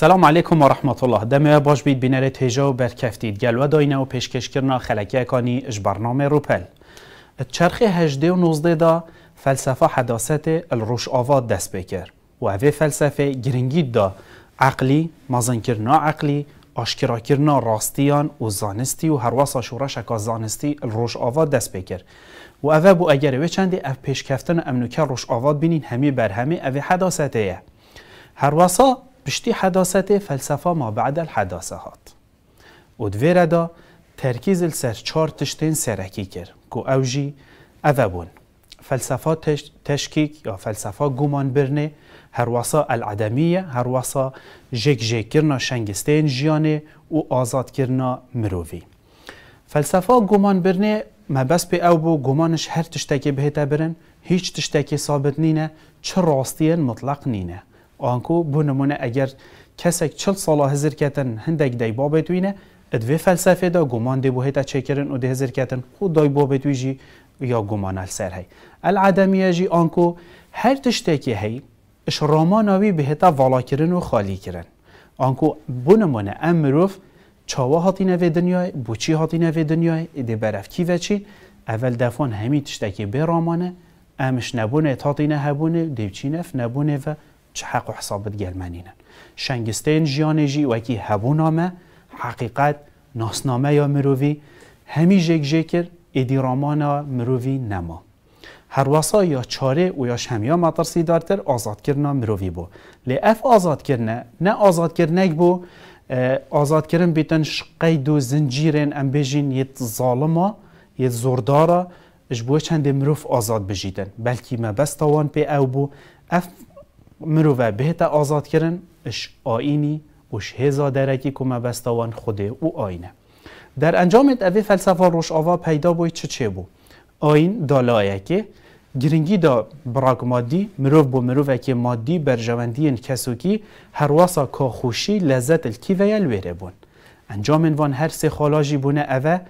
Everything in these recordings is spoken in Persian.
سلام علیکم و رحمت الله دمه باش بید بینر تیجا و برکفتید گلوه داینه و کرنا خلکی اکانی اش برنامه روپل چرخ هجده و نوزده دا فلسفه حداست الروش آواد دست بکر و اوه فلسفه گرنگید دا عقلی، کرنا عقلی، کرنا راستیان و زانستی و هر واسه شورا شکا زانستی الروش آواد دست بکر و اوه بو اگر اوه چندی اف پیشکفتن امنوکه روش آواد بینین همی بر همی اوه حداسته واسه پشتی حداست فلسفه ما بعد الحداسه هات و دویره دا ترکیز سر چار تشتین سرکی کرد که اوجی اوه فلسفه تشکیک یا فلسفه گمان برنه هر واسا العدمیه هر واسا جک جک کرنا شنگستین جیانه و آزاد کرنا مرووی فلسفه گومان برنه بس به او بو گمانش هر تشتکی بهتا برن هیچ تشتکی ثابت نینه چه راستی مطلق نینه آنکو بو نمونه اگر کسک چل سالا هزر کتن هندک دی بابت ادوی فلسفه دا گمان دی بو هیتا چکرن او دی هزر کتن خود دای بابت جی یا گمان السر هی العدمیه جی آنکو هر تشتکی هی اش راماناوی به هتا والا کرن و خالی کرن آنکو بو نمونه امروف چاوا هاتینه نوی دنیای چی هاتینه نوی دنیای ایده برف کی وچی؟ اول دفعان همی تشتکی به رامانه امش نبونه نه هبونه نف نبونه و حق و حسابت گلمنینن شنگستین جیانجی و اکی هبو حقیقت ناسنامه یا مروی همی جگ جکر ادیرامان مروی نما هر واسا یا چاره و یا شمیا مطرسی دارتر آزاد کردن مروی بو لی اف آزاد کردن نه آزاد کردنک بو آزاد کردن بیتن شقید و زنجیرن ام بجین یه ظالما یه زوردارا اش بو چند مروف آزاد بجیدن بلکی ما بس توان پی او بو اف مروه بهت آزاد کردن اش آینی اش هزا درکی که مبستوان خوده او آینه در انجام اوی فلسفه روش آوا پیدا بوی چه چه بو آین دالایکه گرنگی دا براگ مادی مروف بو مروف اکی مادی برجواندی کسوکی هر واسا که خوشی لذت الکی ویل ویره بون انجام وان هر سی خالاجی بونه اوه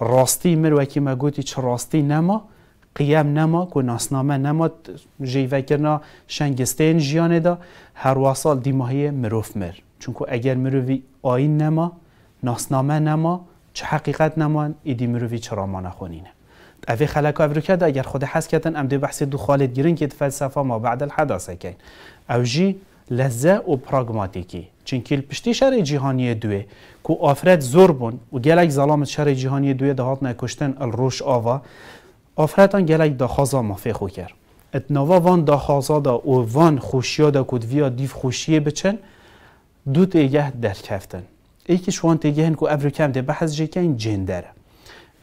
راستی ما گوتی چه راستی نما قیام نما کو ناسنامه نما جیوه کرنا شنگستین جیانه دا هر واسال دیماهی مروف مر چونکو اگر مروفی آین نما ناسنامه نما چه حقیقت نما، ایدی مروفی چرا ما نخونینه اوی خلک او کرد اگر خود حس کتن ام بحث دو خالد گیرین که فلسفه ما بعد الحداثه کن او جی لذه و پراگماتیکی چونکی پشتی شر جهانی دوه کو آفرت زور بون و گلک ظلام شر جهانی دوه دهات نکشتن الروش آوا آفرتان گلک دا خوزا ما فیخو کر اتناوا وان دا خوزا دا او وان ها دا کدویا دیف خوشیه بچن دو تیگه در کفتن ای که شوان تیگه هن که رو کم ده بحث جه که این جندر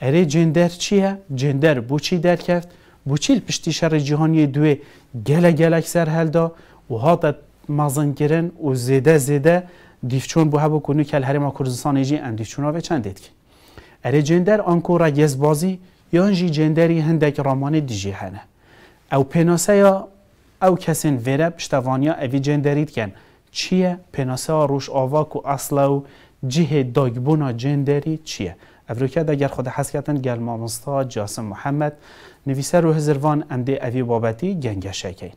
اره جندر چیه؟ جندر بو چی در کفت؟ بو چیل پشتی شر جهانی دوه گله گلک سر هل دا و ها دا مزن گرن و زیده زیده دیفچون بو هبو کنو کل ما کردستان ایجی اندیفچون به چند دید که اره جندر آنکو را بازی یان جی جندری هندک رامان دیجی هنه او پناسه یا او کسین ویره پشتوانیا اوی جندرید کن چیه پناسه ها روش آواک و اصلا و جیه داگبونا جندری چیه افریقا اگر خود حسکتن گل مامستا جاسم محمد نویسه رو هزروان امده اوی بابتی گنگشه کن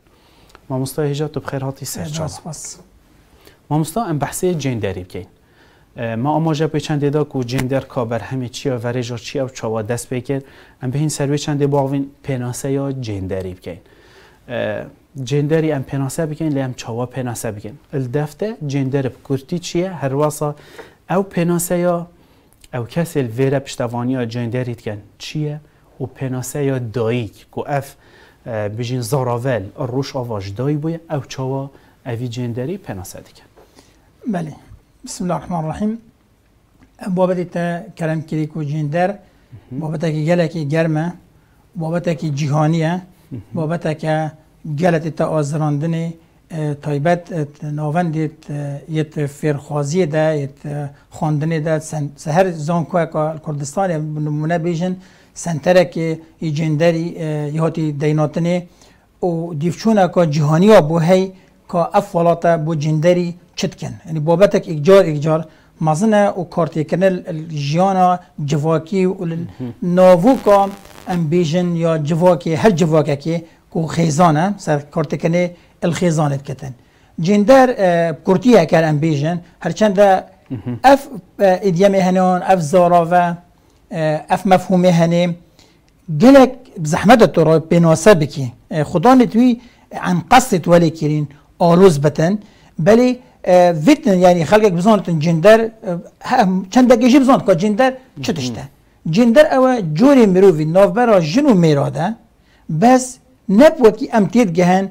مامستا هجا تو بخیر هاتی سر مامستا ام بحثه جندری بکنید ما آماجه به چند کو جندر کابر همه چی و وری چی و چوا دست بکن ام به این سروی چند باوین پناسه یا جندری بکن جندری ام پناسه بکن لیم چوا پناسه بکن الدفته جندر بکرتی چیه هر واسا او پناسه یا او کسی الویره پشتوانی یا جندری دکن چیه او پناسه یا دایی که اف بجین زاراول روش آواج دایی بویه او چوا اوی جندری پناسه دکن بله بسم الله الرحمن الرحیم بابت تا کلم کلیک و جندر بابت که گلکی گرمه بابت که جهانیه بابت که گلت تا آزراندن تایبت ناوند یت فرخوازی ده یت خواندن ده سهر زانکو کردستان نمونه بیجن سنتره که جندری یهاتی دیناتنه و دیفچونه که جهانی ها بو هی که اف بو جندری چتکن یعنی بابتک اکجار اکجار مزنه و کارتیکن الژیانا جواکی و ناووکا ام بیژن یا جواکی هر جواکی که کو خیزانه سر کارتکنه الخیزانه کتن جندر کرتیه که ام بیژن هرچند اف ادیم هنون، اف زاراوه اف مفهوم هنی گلک زحمت تو را بناسه بکی خدا نتوی عن قصد ولی کرین آلوز بتن بلی فيتن يعني خلقك بزانتن جندر هم چندک يجي بزانت که جندر چه تشته جندر او جوري جوری مرووی نافبرا جنو ميرادا بس نبوکی امتید گهن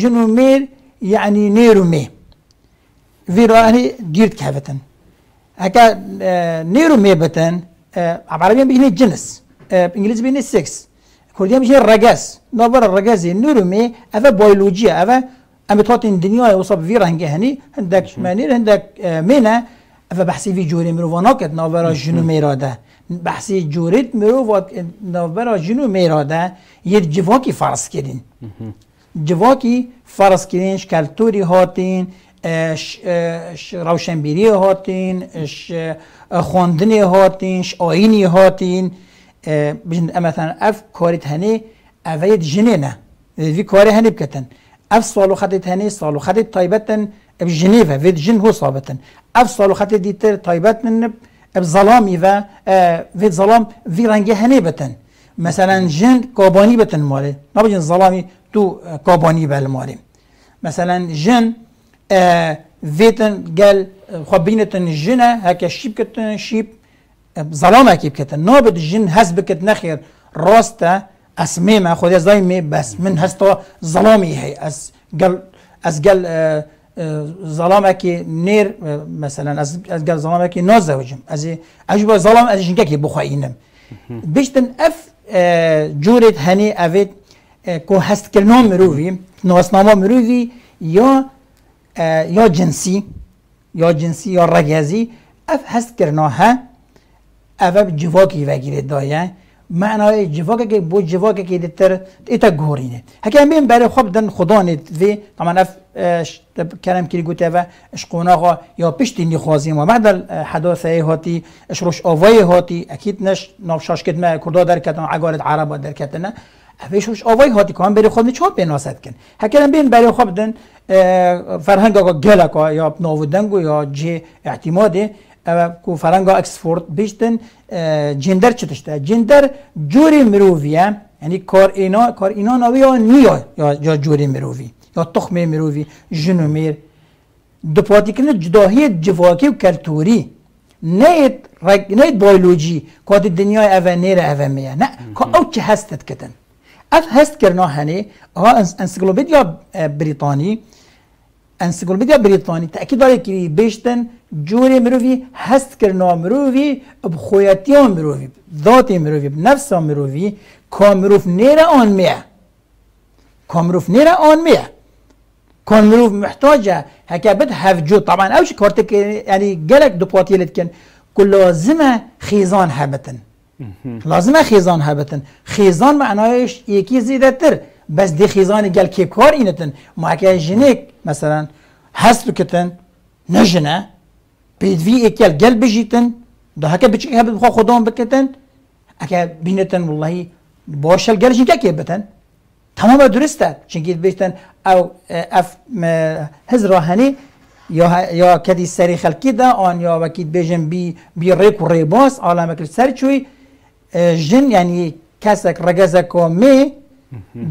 جنو مير يعني نيرو مي في راهي گیرد كهفتن هكا نيرو مي بتن عبارية بيجني جنس بانجليزي بيجني كورديا كرديا بيجني الرجاس نوبر الرجاز نيرو مي افا بيولوجيا افا اما تاتین دنیای وصاب وی رنگه هنی هندک منیر هندک مینه و بحثی وی جوری مروانا کرد ناورا جنو میراده بحثی جوریت مرو ناورا جنو میراده یه جواکی فرض کردین جواکی فرض کردین شکلتوری هاتین اش اش روشنبیری هاتین اش خواندن هاتین اش آینی هاتین بجن مثلا اف کاریت هنی اوید جنه نه وی کاری هنی بکتن اف سوالو خدت هني سوالو خدت تايبتن اب جنيفا فيد جن هو صابتن اف سوالو خدت ديتر تايبتن اب ظلام ظلامي آه، فيد ظلام في رنجي هني بتن مثلا جن كوباني بتن مالي ما بجن ظلامي تو آه، كوباني بالمالي مثلا جن آه، فيتن قال خبينتن جنة هكا شيب كتن شيب ظلام كيب كتن نابد جن هزبكت نخير راسته از میم من از دایم بس من هستا ظلامی هی از گل از گل ظلامه که نیر مثلا از از گل ظلامه ناز زوجم، از با ظلام از اینجا که بخواینم بیشتر اف جورت هنی افت که هست کلنا مروی نام مروی یا یا جنسی یا جنسی یا رگزی اف هست کرنا ها اف جواکی وگیره دایه معنای جواک که بو جواک که دیتر ایتا گورینه هکی همین برای خوب دن خدا نید وی طبعا اف کلم کلی گوته و اشقوناغا یا پشتی خوازیم و بعد حداثه هاتی روش آوای هاتی اکید نش نافشاش کد ما کردا در کتن عرب عربا در کتن اویش روش آوای هاتی که هم برای خود چاپ بناست کن هکرم بین برای خود دن فرهنگ آقا گلکا یا نوودنگو یا جه اعتماده کو فرنگا اکسفورد بیشتن جندر داشته؟ جندر جوری مرویه یعنی کار اینا کار اینا نوی یا نیا یا جوری مرویه یا تخم مرووی جنومیر دو پاتی کنه جداهی جواکی و کلتوری نه رگ نه بیولوژی کاد دنیای اول نیره اول میه نه که او چه هستت کتن اف هست کرنا هنه ها یا بریتانی انسیکلوپدیا بریتانی تاکید داره که بیشتن جوری مروی هست کرنا مروی بخویتی ها مروی ذاتی مروی نفس ها مروی کامروف نیره آن میه کامروف نیره آن میه کامروف محتاجه هکه بد هفجو طبعا اوش کارت که یعنی گلک دو پاتی لدکن که لازمه خیزان هبتن لازمه خیزان هبتن خیزان معنایش یکی زیده تر بس دی خیزان گل کار اینتن ما جنیک مثلا هست بکتن نجنه پیدوی اکیل گل بجیتن ده هکه بچه که بخوا خودان بکتن اگه بینتن والله باشل گل جنگه که بتن تمام درسته چونکی بیشتن او اف هز راهنی یا یا کدی سری خلکی ده آن یا وکید بیجن بی بی ریک و ریباس عالم کل سر چوی جن یعنی کسک رگزک می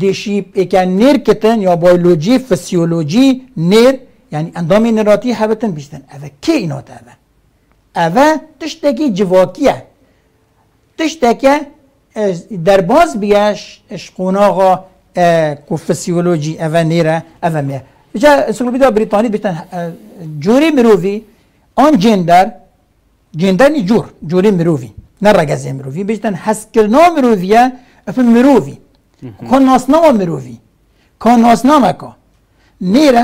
دیشی اکن نیر کتن یا بایولوژی فسیولوژی نیر یعنی اندام نراتی هبتن بیشتن اوه کی تا اوه اوه تشتکی جواکیه تشتگی در باز بیاش اشقوناغا کوفسیولوژی اوه نیره اوه میه بجا انسکلوپیدیا بریتانی بیشتن جوری مرووی آن جندر جندنی جور جوری مرووی نه رگزه مرووی بیشتن حسکرنا مروویه اف مرووی کن ناسنامه مرووی کن ناسنامه که نیره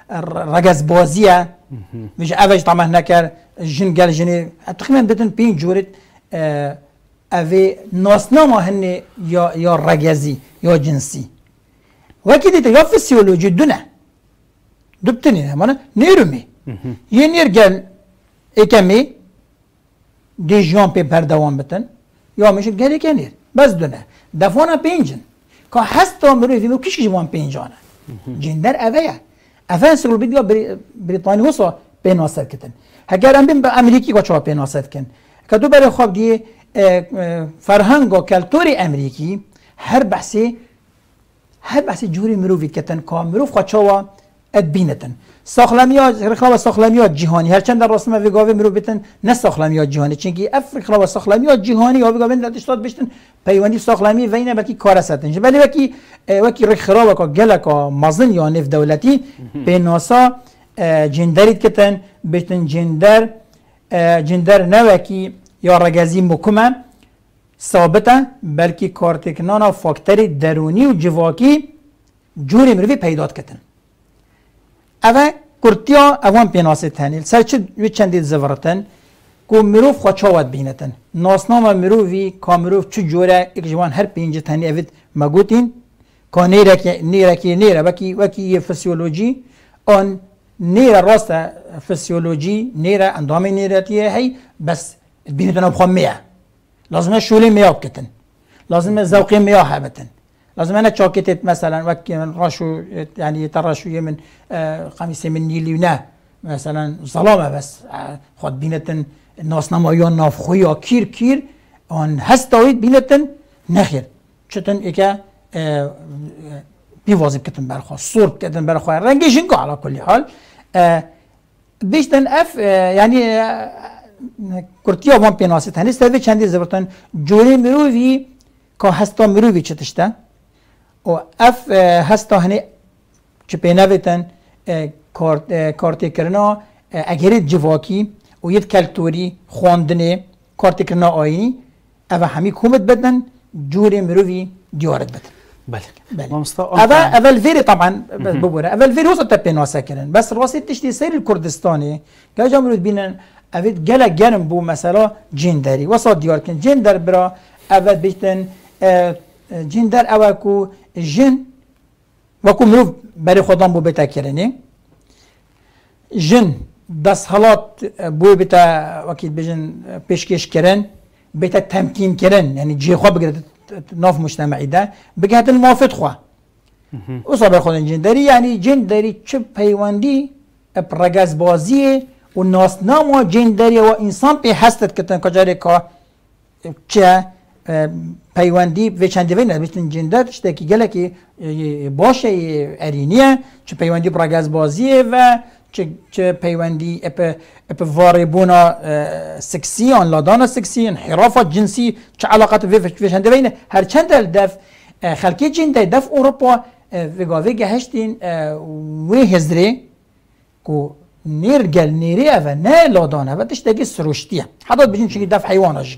رقص بازیه مش اوج طبعا هناک جن قال جنی تقریبا بدن پین جورت اوی ناسنامه یا یا رگزی یا جنسی وکی وکده یا فسیولوجی دونه دبتنی همانا یه نیر گل اکمی دی جون پی بردوان بتن یا میشه قال كنير بس دونه دفونا بينجن كا هستو مرو في کشی جوان پینجانه جندر اویه ئەفەنسیکلوپیدیا بریتانی وسا پێ ناسەرکردن هەگەر ئەم بم امریکی ئەمریکی گۆچەوە پێ کن که دو بر خواب دی فرهنگ و کەلتۆری هر هر بحثی هر بحثی جوری مرۆڤیت کتن کام مرۆڤ خۆچەوە ادبینتن ها رخلا و ها جهانی هرچند در راستم و ویگاوی مرو بتن نه ها جهانی چنکی اف رخلا و ها جهانی یا ویگاوی در دشتاد بشتن پیوانی ساخلمی و اینه بلکی کار بلی وکی وکی رخرا و کا گلکا مزن یا نف دولتی به ناسا جندرید کتن بشتن جندر جندر نوکی یا رگزی مکمه ثابته بلکی کارتکنان فاکتری درونی و جواکی جوری مروی پیداد کتن اوه کورتیا اوان پیناسه تنیل سر چه چندی چندید زورتن کو مروف خوا ود بینتن ناسنام مروفی مروف چو جوره اک جوان هر پینج تنی اوید مگوتین که نیره که نیره وکی وکی یه فسیولوژی آن نیره راست فسیولوژی نیره اندام تیه هی بس بینتن بخواه میه لازمه شولی میاب کتن لازمه ذوقی میاه بتن لازم انا تشوكيتت مثلا وكي من رشو يعني ترشوية من قميصي من نيليونا مثلا ظلامه بس خود بينتن ناسنما یا نافخوی یا کیر کیر آن هست داوید بینتن نخیر چتن ایکه بی کتن کتن برخوا صورت کتن برخوا رنگش اینکه کل کلی حال بیشتن اف یعنی کرتیا وان پیناسی تنیست هده چندی زبرتن جوری مرووی که هستا مرووی چتشتن و اف تا هنه چه پینویتن کارتی کرنا اگر جواکی و یه کلتوری خواندنه کارتی کرنا آینی او همی کومت بدن جوری مروی دیارت بدن بله, بله. اول اول طبعا بس اول اول فيري وصلت بينوسا کردن بس تشتی سیر سیر الکردستانی کا جامرو بینن افیت جلا گرم بو مثلا جندری وصل کن جین جندر برا افت جین جندر اوکو جن، jin بو مرۆڤ بەری جن دس دست حالات ژن وكيد بجن بێتە وەکی بژن تمكين بێتە یعنی جي خواه بگرده ناف مشتەمەعیدا اصلا مافت خوا جن داری، یعنی جن داری چه پیواندی ئەپڕگەز بازیه و ناس جن و انسان پی هستد که کردن که چه پیوندی به چند دوی نه بیشتر جنداتش تا کی گله کی باشه چه پیوندی برای و چه پیوندی اپ اپ واری سکسی آن لادانه سکسی جنسی چه علاقت وی به چند دوی هر چند دل دف خالکی جنده دف اروپا و گاهی گهشتن وی هزره کو نیرگل نیری اونه لادانه و دشته گی سرچشته حدود بیشتر چیکی دف حیوانش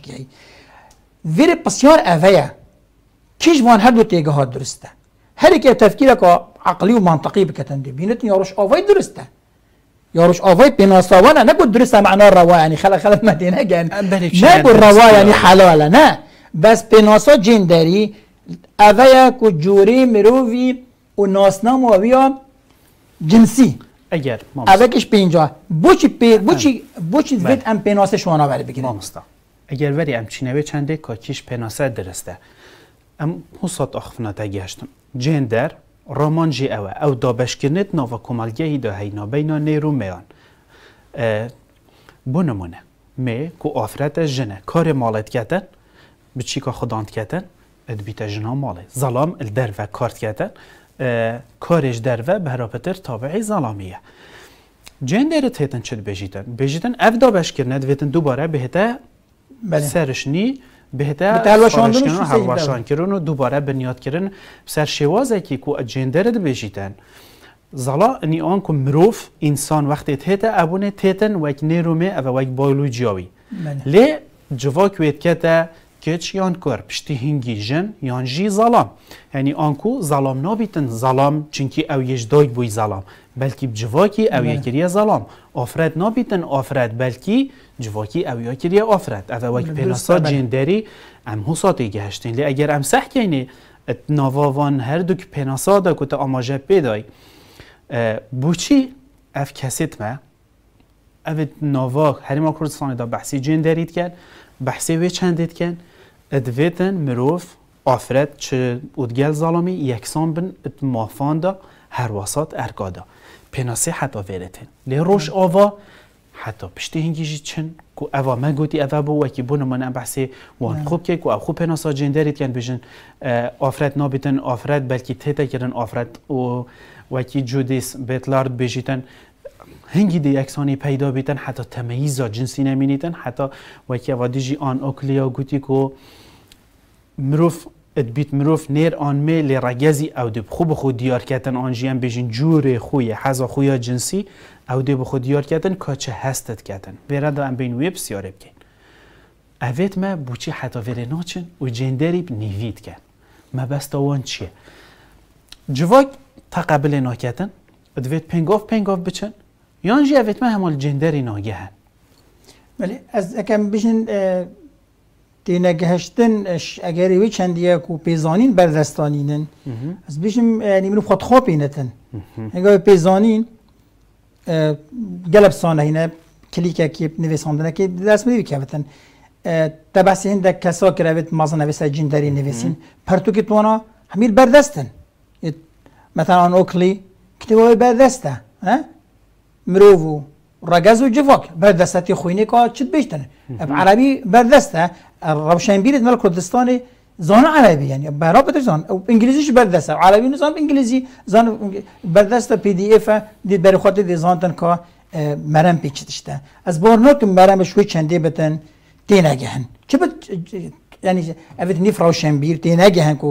ویر پسیار اوه کیش وان هر دو تیگه ها درسته هر که تفکیر که عقلی و منطقی بکتن دی یاروش آوای درسته یاروش آوای پیناساوانه نگو درسته معنا روا یعنی خلا خلق مدینه گن بله، نگو یعنی روا یعنی حلاله نه بس پیناسا جندری اوه که جوری مرووی و ناسنام و جنسی اگر اوه کش پینجا بوچی پی بوچی بوچی بله. زید ام پیناسه شوانا بری اگر وەری ئەم چینەوەی چندێک کاکیش پناسه درسته، ئەم حسات ئاخفنەتە گەشتن جێندەر ڕۆمانجی ئەوە ئەو دابشکردنت ناوە هینا داهینابینا نێرومێیان کار نمونە می کو کتن اد کارێ جنه بچیکە ظلام در و کارت کتن کارش در و به بەرەپەتر تابعی جندر جێندێرت هێتن چت بجیتن، او دا دابشکردنە ویتن دوباره بهێتە بله. نی بهتا پارشکنن رو حواشان کرن و دوباره بنیاد کردن سر شوازه که کو اجنده رد بشیتن زلا انی که مروف انسان وقتی تیتا ابونه تیتن وک نیرومه و وک بله. لی جواک وید کچ یان کر پشتی هنگی جن یان جی زلام یعنی آنکو زلام نبیتن، زلام چونکی او یج داید بوی زلام بلکی بجواکی او یکریه زلام آفرد نبیتن، آفرد بلکی جواکی او یکریه آفرد او وک پیناسا جندری ام حساتی گهشتین لی اگر ام سح کنی نواوان هر دوک پیناسا دا کتا آماجه پیدای بوچی اف کسیت ما اوید هری ما کردستانی دا بحثی جن دارید کن بحثی وی چندید کن ادویتن مروف آفرد چه ادگل ظالمی یکسان بن مافان دا هر واسات ارگادا پناسه حتا ویرتن لی روش آوا حتی پشتی هنگیجی چن که اوا من گوتی اوا بو وکی بون من بحثی وان خوب که کو خوب پناسا جندریت کن بجن آفرد نابیتن آفرد بلکی تیتا کرن آفرد و وکی جودیس بیتلارد بجیتن هنگی دی اکسانی پیدا بیتن حتی تمییزا جنسی نمینیتن حتی وکی اوا دیجی آن اوکلیا گوتی کو مروف بیت مروف نیر آنمه لی رگزی او دیب خوب خود دیار کتن هم بیشین جور خوی حزا خویا جنسی او دیب خود دیار کتن کاچه هستت کتن ویره هم ام بین ویب سیاره بکن اوید ما بوچی حتا ویره ناچن و جندری نیوید کن ما آوان چیه جواک قبل ناکتن ادوید پنگاف پنگاف بچن یانجی اوید ما همال جندری ناگه هن ولی بله، از اکم بیشین تینا اش اگر وی یک کو پیزانین دستانینن از بیشم یعنی منو خود خواب اینتن اگر پیزانین گلب سانه اینه کلیک که نویساندنه که دست میدوی که بتن تبسی هنده کسا روید مازن نویسه جندری نویسین پرتو که توانا همیر بردستن مثلا آن اوکلی کتبه بردسته مروو رجز و جفاک خوینی که چت عربی عربی بردسته بیرد مال کردستان زان عربی یعنی برا بده زان انگلیزیش بر دست عربی نه زان انگلیسی زان بر پی دی اف دید بر خود دی زان تن کا مرم پیچیدشته از بار نو که مرم شوی چنده بتن دی نگهن چه بد یعنی اوید نیف بیر دی نگهن کو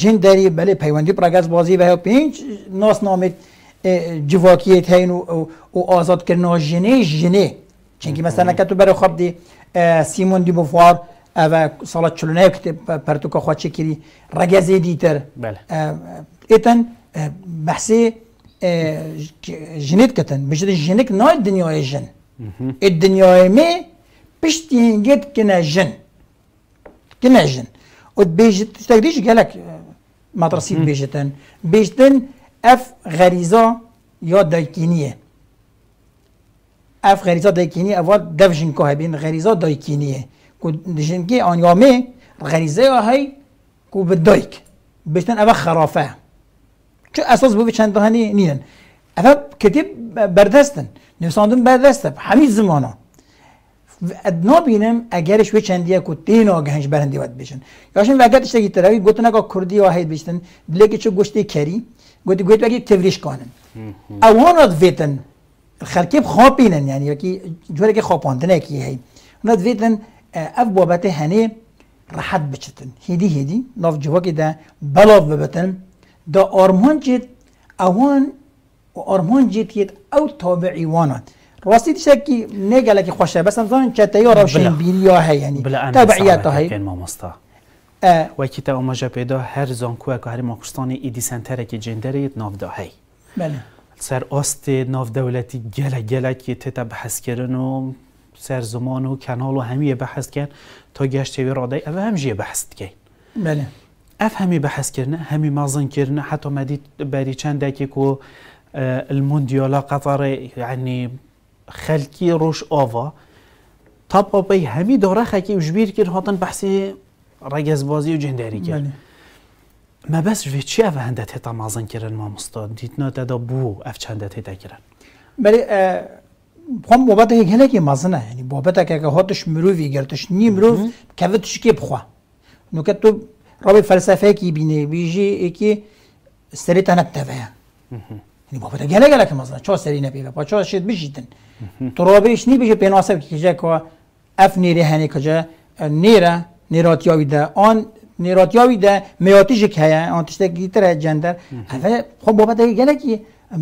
جن داری بله پیوندی پراگز بازی و پنج ناس نامه جواکیت هین و آزاد کردن جنه جنه چنکی مثلا که تو برای خواب دی سیمون دی بوفوار و سال 49 که پرتوکا خواچه کری رگزه دیتر بله ایتن بحثی جنیت کتن بجد جنیت نه دنیای جن ای دنیای می پشتی هنگید کنه جن کنه جن و بیجت تقدیش گلک مدرسی بیجتن بیجتن اف غریزا یا دایکینیه اف غریزه دایکینی اوا دفجن که هبین غریزه دایکینیه که آنیامه غریزه های کو به دایک بشتن اوا خرافه چه اساس بو چند هنی نیدن اول کتیب بردستن نویساندن بردسته همین زمانا بینم اگرش و چندیه کو تین آگهنش برندی باید بشن یاشن وقت اشتگی تراوی گوتن اگه کردی آهید بشتن بلکه چه گوشتی کری گوتی گویت وگی تفریش کانن اوانات ویتن خەرکێب خوابینن یعنی یەکی جۆرێکی خۆپۆندنێکی هەی نەت بێتن اف بابت هنی راحت بچتن هیدی هیدی ناف جوەکیدا بەڵۆف ببتن دا ئۆرمۆنجێت ئەوان ئۆرمۆنجێتیت ئەو تۆبە ئیوانات. ڕاستی تشکی نێگەلێکی خۆشە بەسم زان چەتەی ڕەوشین بیریا هەیەنی یعنی تەبعیەتە هەیە مامۆستا. وەکی تا ئەمەژە پێدا هەر زانکوە کە هەرمە کوردستانی ئیدی سنتەرێکی جێندەرێت ناودا هەی. بله. سر آست ناف دولتی گله گله که تیتا بحث کردن و سر زمان و کنال و همیه بحث کرد تا گشت و راده او همجیه بحث کن بله اف همی بحث کردن بله. همی مازن کردن حتی مدید بری چند دکی کو الموندیالا قطر یعنی یعنی روش آوا تا پای همی داره خاکی اجبیر کرد هاتن بحثی رگزبازی و جندری کرد بله. ما بس في شيء فهندت هتا ما أظن كرنا ما مصطاد ديتنا تدا بو أفشندت هتا كرنا. بلي ااا خم مو بده يقول لك ما أظنه يعني بو بده كذا هاتش مروي يقول تش نيم مروي كيف تش كيف خوا. نكتب تو رأي فلسفه كي بيني بيجي إكي سريت انا بتفهم. يعني بو بده يقول لك ما أظنه. شو سري نبي له؟ بشو شيت بيجيتن؟ تو رأي إيش نبي يجي بينواسب كي جا اف أفنيري هني كجا نيرا نيرات يا ويدا آن نیراتیاوی ده میاتیش که هیا آنتیش جندر اوه خب بابت ده گله که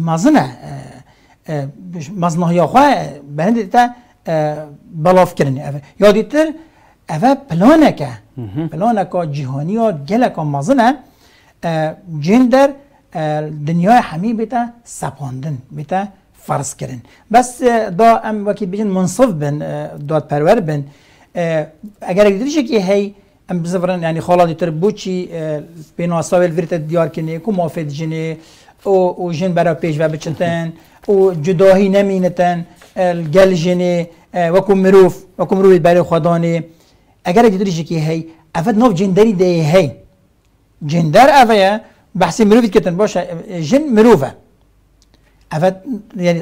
مزنه مزنه یا خواه دیتا بلاف کرنی اوه یا دیتر اوه پلانه که پلانه که جهانی ها گله که مزنه جندر دنیا همی بیتا سپاندن بیتا فرض کرن بس دا ام وکی منصف بن داد پرور بن اگر اگر که هی ام بزفرن یعنی خالد تر بوچی بين وسائل فرت ديار كني كو مافد جني او او جن برا پیش و بچتن او جداهی نمینتن گل جنی وکو مروف وکو مروف برای خدانی اگر جدوری شکی هی افت ناف جندری ده هی جندر اوه بحثی که تن باشه جن مروفه افت یعنی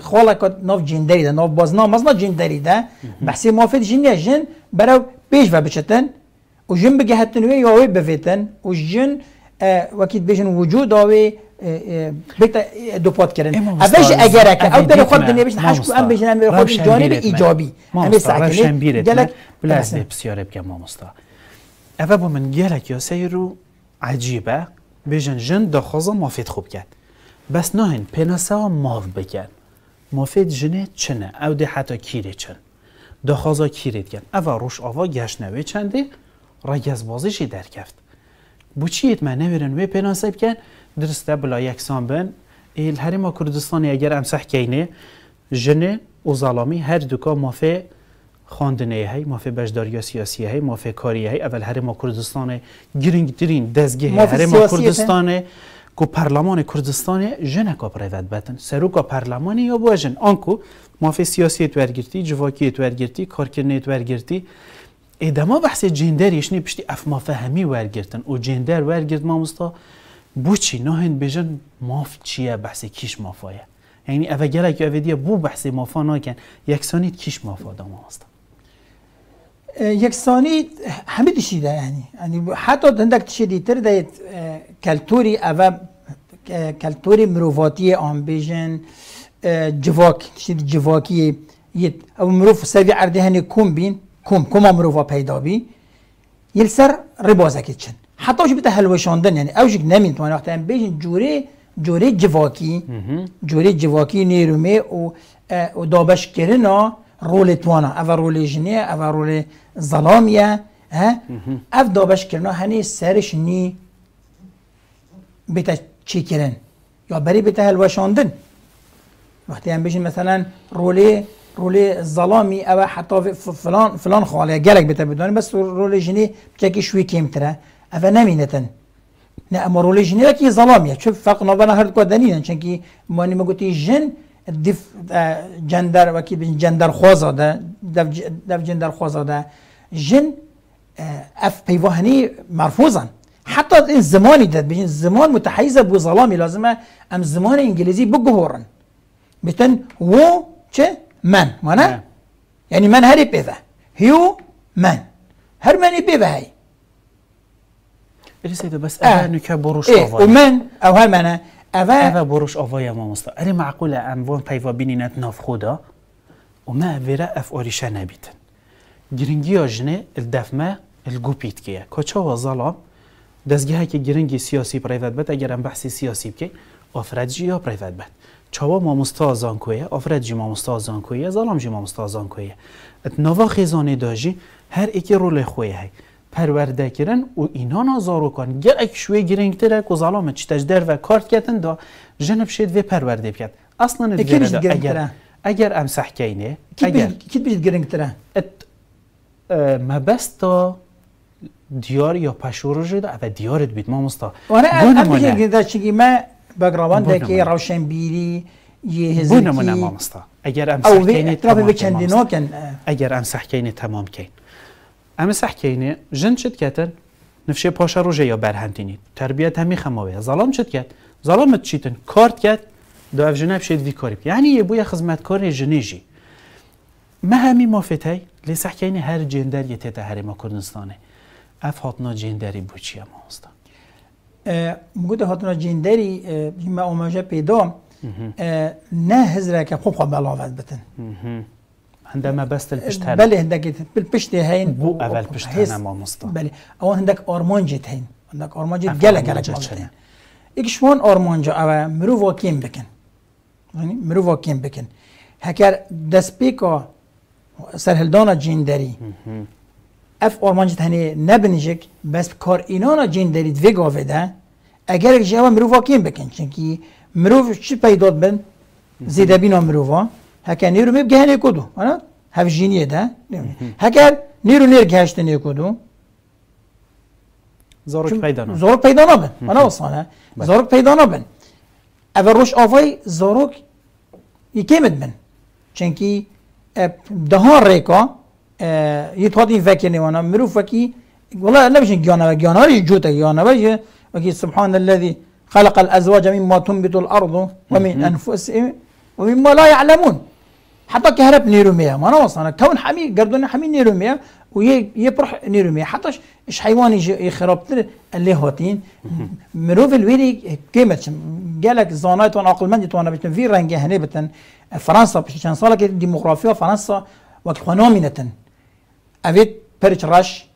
خاله کد ناف جندری ده ناف بازنا مزنا جندری ده بحثی مافد جنی جن برای پیش و بچتن و جن بگهتن وی یا وی بفیتن و جن وکیت بیشن وجود آوی بیت دو پات کردن اولش اگر که او در خود دنیا بیشن هشکو ام بیشن ام خود جانب ایجابی روشن بیرت گلک بلازده بسیاره بگم مامستا اوه با من گلک یاسه رو عجیبه بیشن جن دخوازا مافید خوب کرد بس نه پناسه پناسا ماف بکن مافید جنه چنه او ده حتی کیره چن دخواز کیره دکن اوه روش آوا گشنوه چنده ڕێگەزبازیشی دەرکەفت بوچیت من نەوێرن و پێناسە کن درسته بلا یکسان بن ما کوردستان کردستانی اگر امسح کینه جنه و دوکا مافه مافه خواندنەیە مافه مافه بجداری سیاسی های مافه اول اول ما هەرێمە کوردستانێ گرنگترین هری ما کوردستان کو کوردستان کا پرایوت بتن سرو کا پەرلەمانی یا سیاسی تو مافه سیاسیت ورگیرتی جوواکیت وەرگرتی تو ورگیرتی بحث جندر جێندەریشنی پشتی ئەفمافە هەمی وەرگتن و ما وەرگرت مامۆستا بچی نهند بجن ماف چیه بحث کیش مافایە هەینی ئەە گەلێکی ئەێدیە بو بحث مافا ناکەن یکسانیت کیش یک مامۆستا همه دشیده، دیشیدا یعنی،, یعنی حتی دندک دەندەك تشی دیتر کلتوری کەلتوری کلتوری کەلتوری مرۆڤاتیە بجن جواک تشتی جواکیە یت، مرۆڤ مروف ئەردە هەنێ کوم بین کم کم کما مروا پیدا بی یل سر ربازکی چن حتی اوش بیتا هلوشاندن یعنی اوش نمین توانی وقتی هم بیشن جوره جوره جواکی جوره جواکی نیرومه و, و دابش کرنا رول توانا او رول جنه او رول ظلامیه او دابش کرنا هنی سرش نی بیتا چی کرن یا بری بیتا هلوشاندن وقتی هم بیشن مثلا رول رول ظلامی او حتی فلان فلان خاله گلک بتا بس رول جنی بچکی شوی کمتره او نمینتن نه اما رول جنی که ظلامیه چه فرق نبنا هر چون که چونکی ما مگوتی جن دف جندر وکی کی جندر خوازه ده دف جندر ده جن اف پیوهنی مرفوضن حتی این زمانی داد بجن زمان متحیز بو ظلامی لازمه ام زمان انگلیزی بگهورن بتن و چه من وانا نعم. يعني من هري بيفا هيو من هر من بيفا هاي ايش سيدو بس انا آه. نكا بروش إيه. ومن او هر منا أفا أفا بروش اوفا يا ما مصطفى أري معقولة أن فون بيني بينينات ناف خودا وما فيرا أف أوريشا نابيتن جرينجيو آجنه الدفمه الجوبيت كيا کچا وظلام ظلام دستگیه جرينجي سياسي سیاسی بات بد بحسي هم بكي سیاسی بکی آفرادجی چاوا مامستا آزان کویه آفرد جی مامستا آزان کویه زالام جی مامستا آزان کویه ات نوا خیزانه داجی هر ایکی رول خویه های پرورده کرن و اینا نازارو کن گر اک شوی گرنگ تره که زالام چی تجدر و کارت کتن دا جنب شید و پرورده بکت اصلا ندگره دا اگر اگر امسح کنی اگر کیت بیشت گرنگ تره ات مبستا دیار یا پشورو جده او دیارت بید مامستا آره ام دیگه دا چگی ما بەگڕەوەندێکی ڕەوشەمبیری بوونەمونە مامۆستا ئەگەر ئەم بچەندینۆکەن ئەگەر ئەم سەحکەینی تەمام بکەین ئەمە سەحکەینێ ژن چت کەتن نفشێ پۆشە ڕژەیە تربیت همی هەمی خەمەوەیە زەڵام چت کات زەڵامت چیتن کارت کات دو ژنە بشێت دی یعنی ینی یە بووە خزمەت کۆری ژنێژی مەهەمی مۆفێتای لێ سەحکەینی هەر هر جندری هەرێمە کوردستانی ئەف هاتنە جێندەری بچیە مامۆستا مگود هاتنا جندری ما اوماجا پیدا نه که خوب خواب بلاوت بتن عندما بست هنه بله هندك بالبشت هين بو اول هنه ما مستا بله اون هندک آرمانجی جت هین هندک ارمان جت گله گله ایک اکشون آرمان جا او مرو واکیم بکن یعنی مرو واکیم بکن هکر دست پیکا جین جندری اف آرمانجی جیت هنه نبنیجک بس کار اینانا جندری دوی گاوه ده اگر جواب مروفا کیم بکن چونکی مروف چی پیدا بن زیده بینا مروفا هکه نیرو میب گهنه کدو انا هف جینیه ده هکر نیرو نیر گهشت نیه کدو زارک پیدا نا زارک پیدا بن انا بله. زارک پیدا بن اول روش آفای زارک یکیمد بن چونکی دهان ریکا یه تادی فکر نیوانا مروف وکی والا نبیشن گیانه و گیانه ها جوته گیانه وكي سبحان الذي خلق الأزواج مما تنبت الأرض ومن أنفسهم ومما لا يعلمون حتى كهرب نيروميا ما وصلنا كون حمي قردون حمي نيروميا يبرح نيروميا حتى إيش حيوان يخرب اللي هوتين مروف الويري كيمت قالك زونايت وانا عقل من وانا بتن في رنجي هني بتن فرنسا باش صالك الديموغرافيا فرنسا وكفنومينة افيت بيرش راش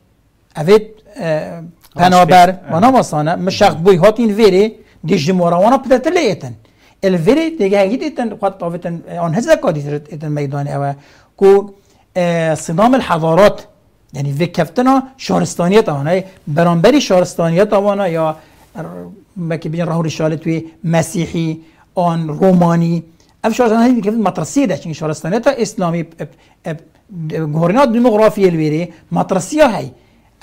افيت آه، پنابر و مسانا مشق بوی هاتین ویری دی جمهوروانا پدتلی ایتن ال دیگه هی دیتن قد آن هزا کادیت ایتن میدان اوه کو صدام الحضارات یعنی وکفتنا شارستانیت آنه برانبری شارستانیت آنه یا که بین راهوری شاله توی مسیحی آن رومانی اف شارستانه که مطرسیه ده چنگه یعنی شارستانه تا اسلامی گورینا دیموغرافیه الویره مطرسیه هایی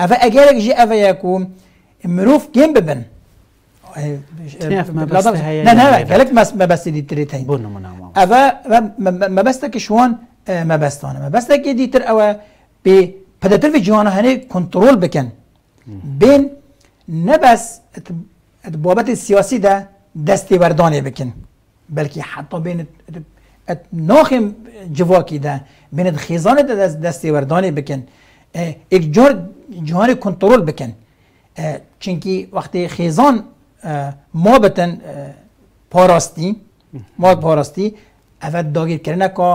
افا اگرک جي افا يكون مروف جيم ببن تنف مبسته هيا نه نه گلک مبسته دیتری تین بون نمونام اوا مبسته که ما مبستانه مبسته که دیتر اوا به پدتر في جوانا هني كنترول بكن بين نبس بابت السياسي ده دستي ورداني بكن بلكي حتى بين ناخم جواكي ده بين خيزان ده دستي ورداني بكن یک جور جهان کنترل بکن چونکی وقتی خیزان ما بتن پاراستی ما پاراستی اول داگیر کردن که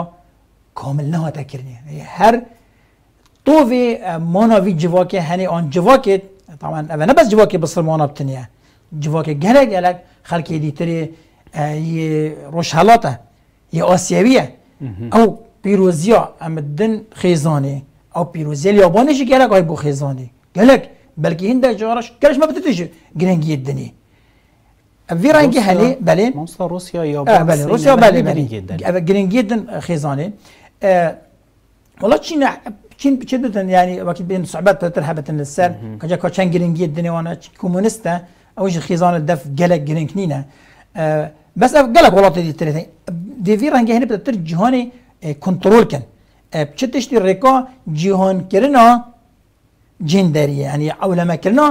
کامل نه تا کردن هر طوف ماناوی جواکه هنی آن جواکه طبعا اول نه بس جواکه بصر مانا بتنیه جواکه گلگ خلک خلکی دیتری یه روشهلاته یه آسیویه او پیروزیا ام دن خیزانه او پیروزی لیابانش گلک آی بو خیزانی گلک بلکه هند جارش گلش ما بتتش گرنگی دنی وی رنگی هلی بله مونستا روسیا یابان بله روسیا بله بله گرنگی دن خیزانی والله چین چین چه بدن یعنی وقت بین صعوبات ترهبت السر کجا كوتشان جرينجي الدنيا وانا كومونيستا او خيزان الدف قلق جرينكنينا أه بس گلک والله دي تريتين دي في رانجي هنا بدأ تر جهاني كنترول چه تشتی رکا جیهان کرنا جن داری یعنی اولما کرنا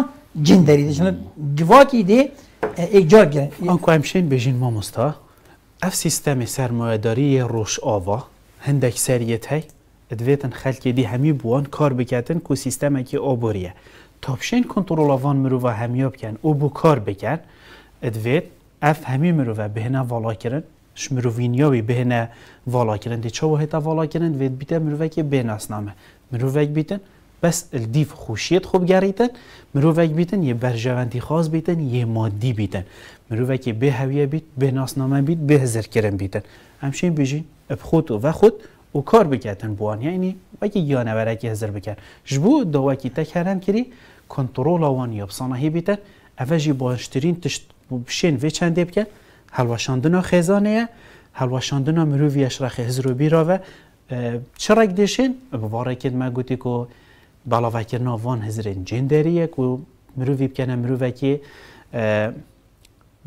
جن داری چون گواکی دی ایک جار گرن آنکو همشین ما مستا اف سیستم سرمایداری روش آوا هندک سریت های، ادویتن خلکی دی همی بوان کار بکردن که سیستم اکی آبوریه تابشین کنترول آوان و همیاب کن او بو کار بکن ادویت اف همی مروه بهنه والا کرن شمروینیاوی بهنه والا کردن دی چاو هتا والا کردن وید بیتن مروک بیناسنامه مروک بیتن بس الدیف خوشیت خوب گریتن مروک بیتن یه برجواندی خاص بیتن یه مادی بیتن مرووکی به هویه بیت به ناسنامه بیت به هزر کرن بیتن همشین بیجین اب خود و خود او کار بکردن بوان یعنی وکی یا نورکی هزر بکرد جبو دوکی تکرن کری کنترول آوان یا بسانهی بیتن اوه جی باشترین تشت بشین و چنده بکرد هەڵوەشاندنە خێزانەیە هەڵوەشاندنە مرۆڤش ڕخی هزروبیراوە با دێشێن که ما گوتی کۆ باڵاواکردنا وان جندریه کو مروی بکنه مروی که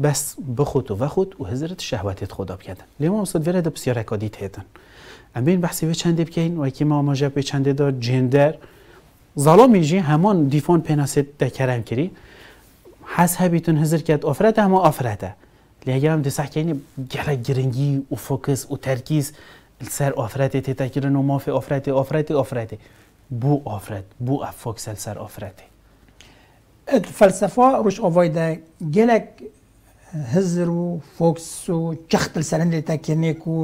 بس بخوت و بەخوت و هزرت شەهواتێت خۆدا بکەن لێمە سدێرە دە پسیارەکە دیت هێتن ئەمبین بەحسیوێ چندێ بکەین وەکی مامەژە پێ چندێدا ظلا زاڵۆمیژی همان دیفان پێناسێت دکرم کری حس هبیتون هزر کرد ئۆفرەتە همه آفرده. لێگەرم دیساکەینی گەرە گرنگی و فۆکس و تەرکیز سەر ئۆفرەتی تێتەکردن و مافی ئۆفرەتی ئۆفرەتی ئۆفرەتی بو ئۆفرەت بو ئە سر سەر فلسفه روش ڕش گلک هزر و فۆکس و چخت سەرندێ تەکردێک و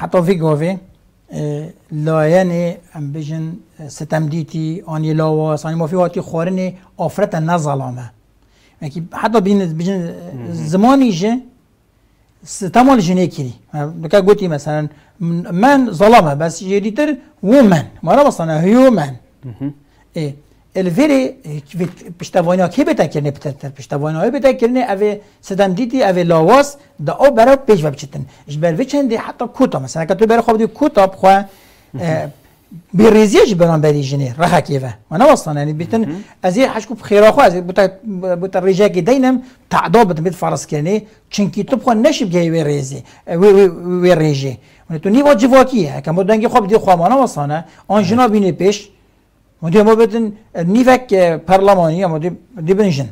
حتۆڤی گۆڤێ لایەنێ ئەم بژن ستمدیتی آنی لاواس سانی مافی هاتی خۆرنێ ئۆفرەتە نەزەڵامە یعنی حتی بین بین زمانی جه ستمال جنه کری دکه گوتی مثلا من ظلامه بس جری تر ما من مارا بسانا ای الویری پشتوانی ها که بتا کرنه پتر تر پشتوانی های اوه سدم دیدی اوه لاواز دا او پیش و بچتن اش بر وچنده حتی کوتا مثلا که تو برای خواب دیو کوتا بخواه بریزیه جی بران نه جنی رخه کیوه من اصلا یعنی بیتن از این حشکو بخیرا خواه از بوتا بوتا ریجا دینم تعدا بدم بیت فرس کنی چنکی تو بخون نشی جایی وی ریزی وی وی وی ریجی من تو نیوا جواکیه که ما دنگی خوب دی خوامان اصلا آن جنا بینه پیش مدی ما بدن نیوک پارلمانی اما دی دی اوتوماتیکی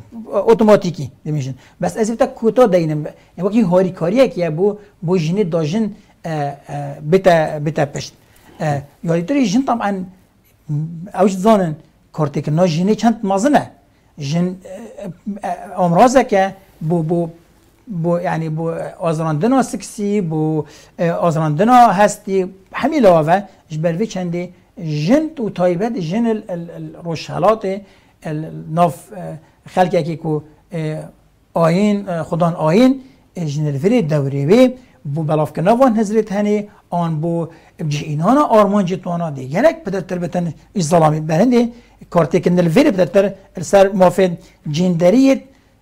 اتوماتیکی دیمیشن بس از بوتا کوتا دینم یعنی وکی هاریکاریه که بو بو جنی داجن بتا بتا پشت یاریدری جن طبعا اوج زانن نه جنه چند مزنه جن امراضه که بو بو بو یعنی بو آزراندن سکسی بو آزراندنا هستی همین لواوه جبروی چندی جن تو تایبت جن روشهلات ناف خلق یکی کو آین خدان آین جن الفری دوریوی بو بلافکنا وان هنی آن بو بجه اینانا آرمان جتوانا دی پدر تر بتن از ظلامی برنده کارتی که پدر تر سر مافه جندریت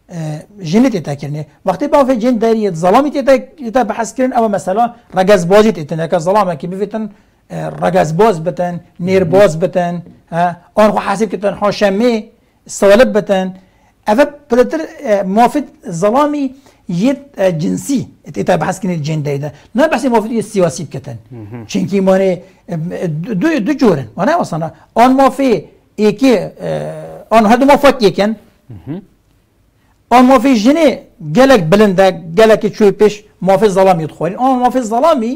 اه، جنه تیتا کرنه وقتی با فی جندریت ظلامی تیتا بحث کرن او مثلا رگز بازی تیتا نکا ظلامه که بفتن اه، رگز باز بتن نیر باز بتن اه، آن خو حسیب کتن حاشمه سوالب بتن اوه بدتر مافه ظلامی یه جنسی تا بحث کنید جن دیده نه بحث مافی سیاسی بکتن چونکی ما دو دو جورن ما نه مثلا آن مافی یکی آن هدو دو یکن آن مافی جنی گلک بلنده گلک چوی پیش مافی ظلامی دخورین آن مافی ظلامی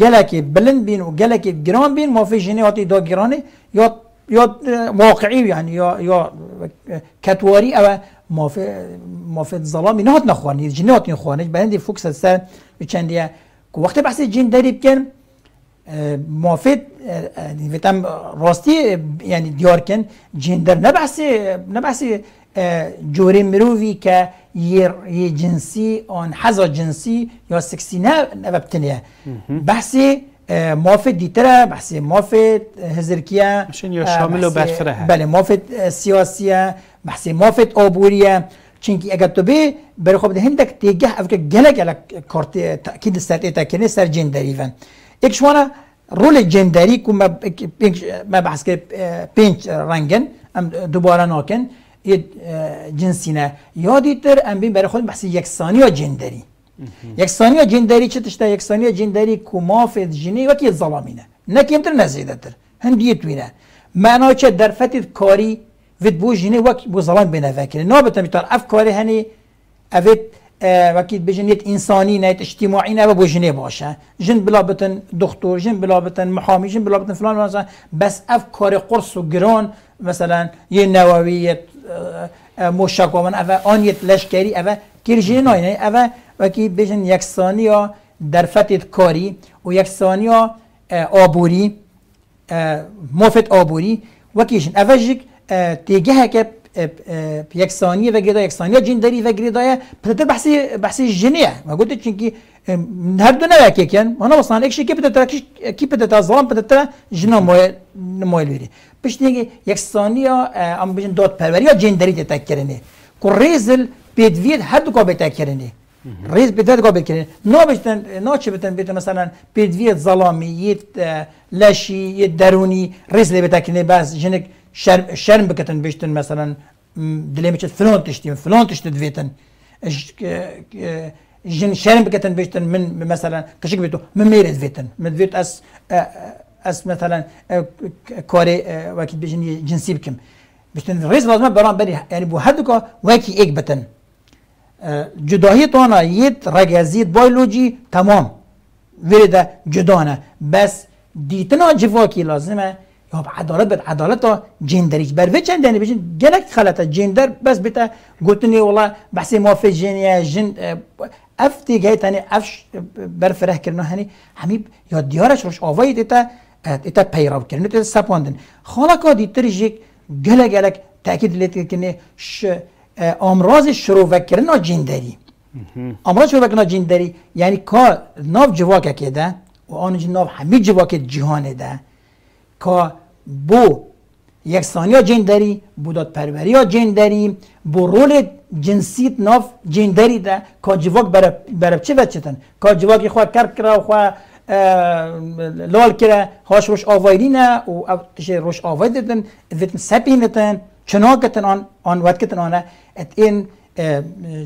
گلک بلند بین و گلک گران بین مافی جنی هاتی دا گرانه یا یا واقعی یعنی یا یا کتواری او مافد ظلامی نهات نخوانی جنات نخوانی بلند فوکس است چندیه وقتی بحث جن دارید کن ویتم راستی یعنی دیار کن جندر نه بحث نه جوری مرووی که یه جنسی آن حزا جنسی یا سکسی نه نبتنیه بحثی موافد دیتر بحث موافد هزرکیه یا شامل و برفره هست بله موافد سیاسیه بحث موافد آبوریه چونکی اگر تو بی برای هندک دیگه افکر گله گل کارت تأکید سر ایتا کنه سر جندری ون یک شوانا رول جندری کو ما بحث که پنج رنگن ام دوباره نکن، یه جنسی نه یادی تر ام بین برای خود بحث یکسانی و جندری یەکسانیە جیندەری چ تشتا یەکسانیە جیندەری کو مافێت ژینەی وەکی زەڵامینە نەکەمتر نەزیدەتر هەندیە توینە چه درفت کاری وید بۆ بو وەک بینه زەڵام بێنەڤکردن نەوە میتار اف کاری هەنی ئەێت وەکی بژنێت انسانی، نیت نه بو جنی باشه. جن بلا بتن دکتور جن بلا بتن محامی جن بلا بتن فلان مثلا بس اف کاری قرص و یه مثلەن یە نەوەویەت مۆشاکۆمن ئەە ئانیت لشکری ئەە کرژێ نه وکی بیشن یک ها در فتت کاری و یک ها آبوری مفت آبوری وکیشن اوجک تیگه که یک یکسانی و گریدا یکسانی جندری و گریدا پتت بحثی بحثی جنیه ما گفت چونکی هر دو نه که کن ما نوصلنا یک شی کی پتت کی پتت ظلم پتت جنا نمایل مویلوری پیش دیگه یکسانی ام بیشن داد پروری یا جندری تکرنه کو ریزل بدوید هر دو کو بتکرنه ریز بیت گو بکنه نا نه نا چه بتن بیت مثلا پیدویت ظلامی یت لشی یه درونی ریز لی بتکنه بس جنک شرم, شرم بکتن بشتن مثلا دلیمه چه فلان تشتیم فلان تشتید دویتن جن شرم بکتن بشتن من مثلا کشک بیتو من میرد ویتن من دویت از از مثلا کاری وکی بجن جنسی بکم بشتن ریز لازمه برام بری یعنی به هر دو که وکی ایک بتن جدایی تانا یه رگزیت بایولوژی تمام ورده جدانه بس دیتنا جواکی لازمه یا عدالت به عدالت جندریک بر چند دنی بجن گلک خلط جندر بس بتا گوتنی والا بحثی موافق جنیه جن افتی گهی تانی اف بر فره کرنه هنی همی یا دیارش روش آوایی دیتا دیتا پیراو کرنه دیتا سپاندن خالق دیتر جیک گلک گلک تأکید لیت کرنه امراض شروع وکرنا جندری امراض شروع یعنی که ناف جواک که ده و آنجا ناف همه جواک جهان ده که بو یک ثانیه جندری بودات پروری یا بو رول جنسیت ناف جندری ده که جواک برای چه تن کا جواکی خواه کرد کرا و خواه لال کرا هاش روش آوایی نه و روش آوایی ویتن سپین سپینتن چناکتن آن آن کتن آنه in uh,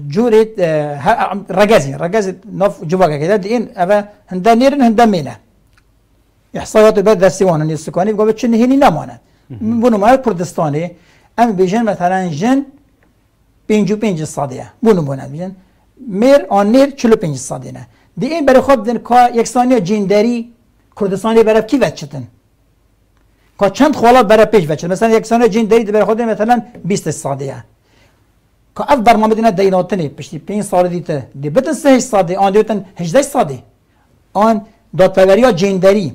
jurit uh, uh, um, ragazi, ragazi nov juvaka kada in ava هنده نیرن هنده مینه احصایات بعد دستی وانه نیست کنی بگو نهی نی نمانه بونو مال کردستانی ام بیشتر مثلا جن پنجو پنج صادیه بونو بونه بیشتر میر آن نیر چلو پنج صادیه نه دی این برای خود دن که یکسانی جندری کردستانی برای کی وچتن کا چند خواب برای پیش وچتن مثلا یکسانی جندری برای خود مثلا 20 صادیه که اف برنامه دیناتنه پشتی پین سال دیته دی بتن سه هشت ساده آن دیوتن 18 ساده آن دادپروری ها جندری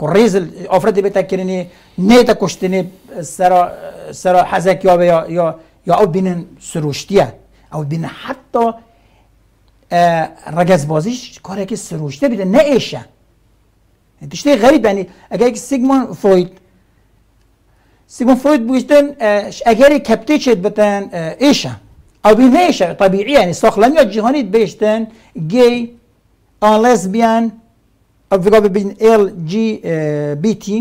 که ریز آفرد بیتا کرنی نه کشتنی سرا سرا حزک یا یا یا او بینن سروشتیه او بین حتی رگز بازیش کاری که سروشته بیده نه ایشه تشتی غریب یعنی اگر یک سیگمون فوید سیگمون فوید بگشتن اگر کپتی چید بتن ایشه او بین هیش طبیعی یعنی ساخلانی ها جهانی بیشتن گی آن لسبیان او بگو ببین ال جی بی تی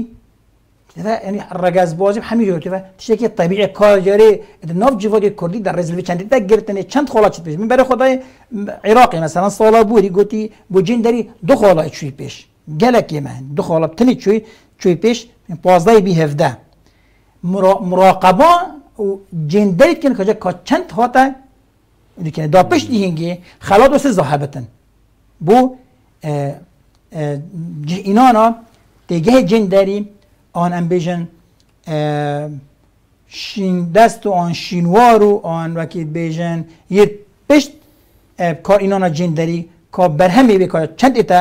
یعنی رجاز بازی همه جور تو تشه که طبیعی کارجاری ناف جوادی کردی در رزلوی چندی تا گرفتن چند خالا چت پیش من برای خدای عراقی مثلا سالا بوری گوتی بو جین داری دو خالا چوی پیش گلکی من دو خالا تلی چوی چوی پیش 15 بی هفته مراقبان و جندرید کن کجا که چند هاتا دیگه دا پش دیهنگی خلا دوست زاهبتن بو اینانا دیگه جندری آن امپیشن شین دست و آن شینوار و آن وکی بیجن یه پشت کار اینانا جندری که برهمی بکار چند ایتا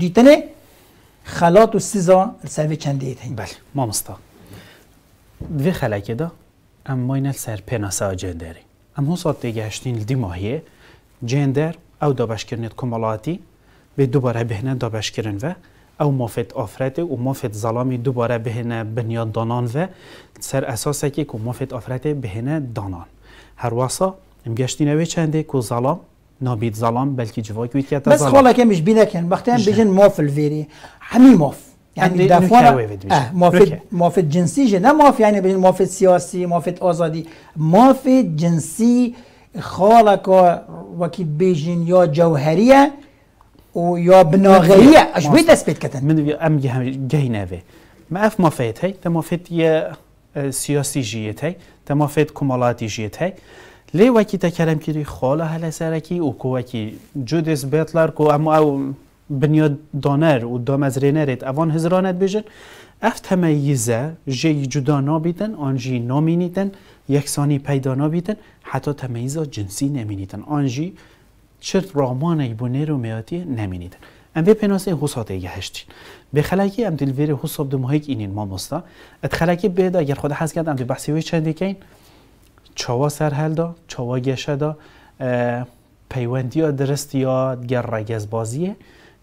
دیتنه خلات و سیزا سروی چند ایتا بله ما مستقیم دوی خلکه دا ام این سر ها جندری. ام هون سات هشتین دی ماهیه جندر او دابش کرنید کمالاتی به دوباره بهنه دابش کرن و او مافت آفرت و مافت ظلامی دوباره بهنه بنیاد دانان و سر اساس که که مافت آفرت بهنه دانان هر واسا ام گشتین اوی چنده که ظلام نابید ظلام بلکه کویت که تا ظلام بس خالا کمیش بینکن وقتی هم بجن مافل ویری همی مافل يعني مدافعون آه موافد موافد يعني جنسي جنا موافد يعني بين موافد سياسي موافد آزادي موافد جنسي خالك وكي بيجين يا جوهريه ويا بناغيه اش بيت اثبت كتن من ام جهينافي ما اف موافد هي موافد يا آه، سياسي جيت هي موافد كمالاتي جيت هي لي وكي تكلم كي خاله هلا سركي وكو وكي جودس بيتلر كو ام او بنیاد دانر و ایت اوان هزرانت بیجن افت تمیزه جی جدا نابیدن آنجی نامینیدن یکسانی پیدا نابیدن حتی تمیزا جنسی نمینیدن آنجی چرت رامان بونه رو میاتی نمینیدن ام به پناسه حساته یه هشتین به خلاکی ام دلویر حساب دو که اینین ما مستا ات خلاکی بیدا اگر خود حس کرد ام دو بحثی وی چندی این چاوا سرحل دا چاوا گشه دا پیوندی یا درست یا گر رگز بازیه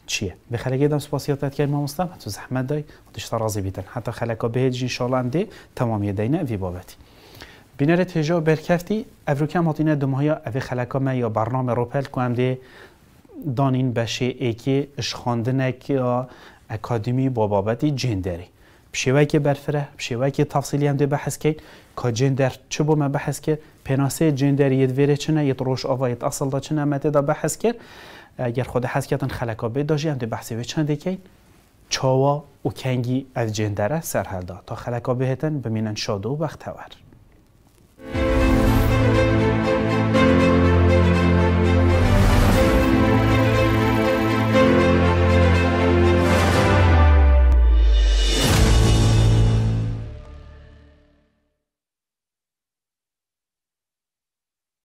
چیه بخلق یدم سپاسیات کرد ما مستم تو زحمت دای و راضی بیتن حتی خلقا بهج ان شاء الله تمامی دینا وی بابتی بینره تجا برکفتی افروکم هاتینه دمهایا اوی خلقا ما یا برنامه رو پل کنم دی دانین بشه که اشخاندنک یا اکادمی با بابتی جندری بشیوه که برفره بشیوه که تفصیلی هم ده بحث که که جندر چه بو ما بحث که پناسه جندر ید ویره چنه ید روش آوا ید اصل دا چنه مده دا بحث کرد اگر خود کردن خلقا به هم در بحثی به چنده که چاوا و کنگی از جندره سرحلدا تا خلقا بهتن بمینن شادو و بختور